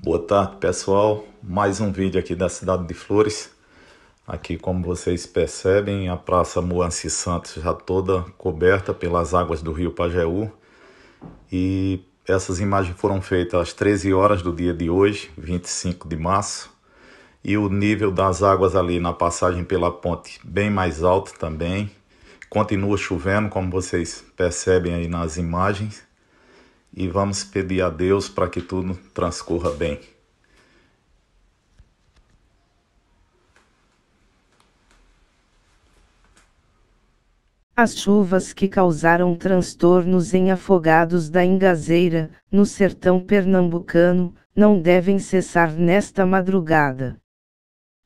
Boa tarde pessoal, mais um vídeo aqui da cidade de Flores Aqui como vocês percebem a praça Moanci Santos já toda coberta pelas águas do rio Pajeú E essas imagens foram feitas às 13 horas do dia de hoje, 25 de março E o nível das águas ali na passagem pela ponte bem mais alto também Continua chovendo como vocês percebem aí nas imagens e vamos pedir a Deus para que tudo transcorra bem. As chuvas que causaram transtornos em afogados da Ingazeira, no sertão pernambucano, não devem cessar nesta madrugada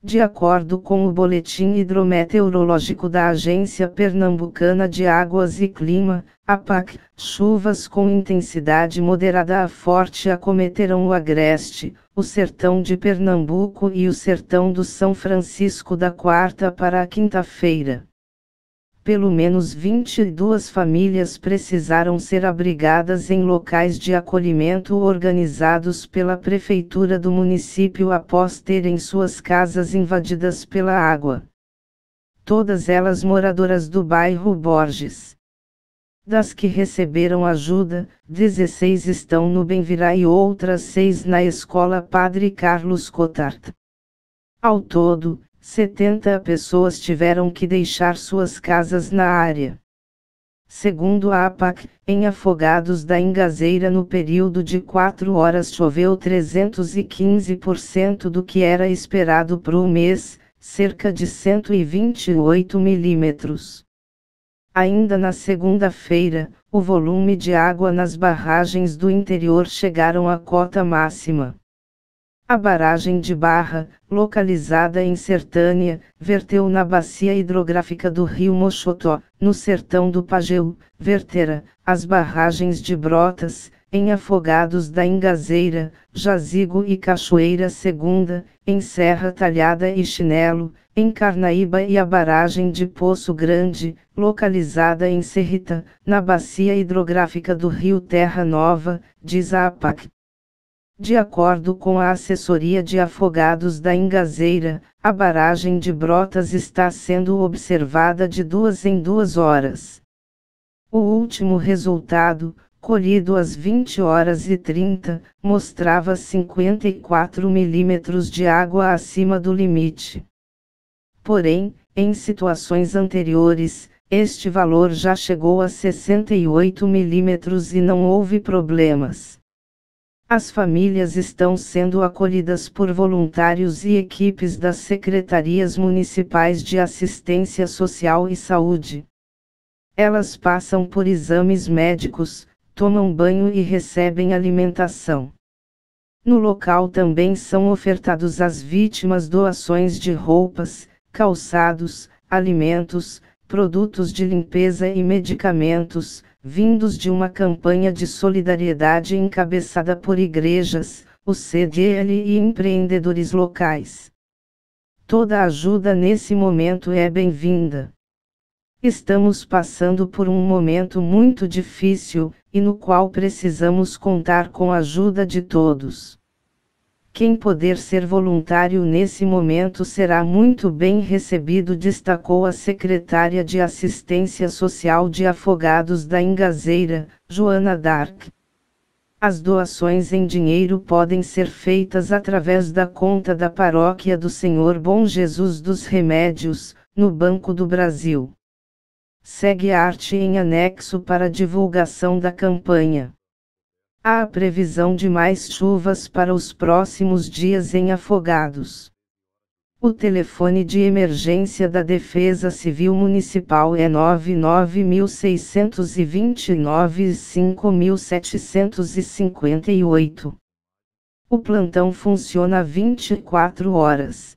de acordo com o Boletim Hidrometeorológico da Agência Pernambucana de Águas e Clima, APAC, chuvas com intensidade moderada a forte acometerão o Agreste, o Sertão de Pernambuco e o Sertão do São Francisco da quarta para a quinta-feira pelo menos 22 famílias precisaram ser abrigadas em locais de acolhimento organizados pela prefeitura do município após terem suas casas invadidas pela água. Todas elas moradoras do bairro Borges. Das que receberam ajuda, 16 estão no Benvirá e outras 6 na Escola Padre Carlos Cotart. Ao todo, 70 pessoas tiveram que deixar suas casas na área. Segundo a APAC, em Afogados da Ingazeira no período de 4 horas choveu 315% do que era esperado para o mês, cerca de 128 milímetros. Ainda na segunda-feira, o volume de água nas barragens do interior chegaram à cota máxima. A barragem de Barra, localizada em Sertânia, verteu na bacia hidrográfica do rio Moxotó, no sertão do Pajeú, vertera, as barragens de Brotas, em Afogados da Ingazeira, Jazigo e Cachoeira Segunda, em Serra Talhada e Chinelo, em Carnaíba e a barragem de Poço Grande, localizada em Serrita, na bacia hidrográfica do rio Terra Nova, diz a APAC de acordo com a assessoria de afogados da Ingazeira, a barragem de Brotas está sendo observada de duas em duas horas. O último resultado, colhido às 20 horas e 30, mostrava 54 milímetros de água acima do limite. Porém, em situações anteriores, este valor já chegou a 68 milímetros e não houve problemas. As famílias estão sendo acolhidas por voluntários e equipes das secretarias municipais de assistência social e saúde. Elas passam por exames médicos, tomam banho e recebem alimentação. No local também são ofertados às vítimas doações de roupas, calçados, alimentos, produtos de limpeza e medicamentos, vindos de uma campanha de solidariedade encabeçada por igrejas, o CDL e empreendedores locais. Toda ajuda nesse momento é bem-vinda. Estamos passando por um momento muito difícil, e no qual precisamos contar com a ajuda de todos quem poder ser voluntário nesse momento será muito bem recebido, destacou a secretária de Assistência Social de Afogados da Ingazeira, Joana Dark. As doações em dinheiro podem ser feitas através da conta da Paróquia do Senhor Bom Jesus dos Remédios, no Banco do Brasil. Segue a arte em anexo para divulgação da campanha. Há previsão de mais chuvas para os próximos dias em Afogados. O telefone de emergência da Defesa Civil Municipal é 99629 e 5758. O plantão funciona 24 horas.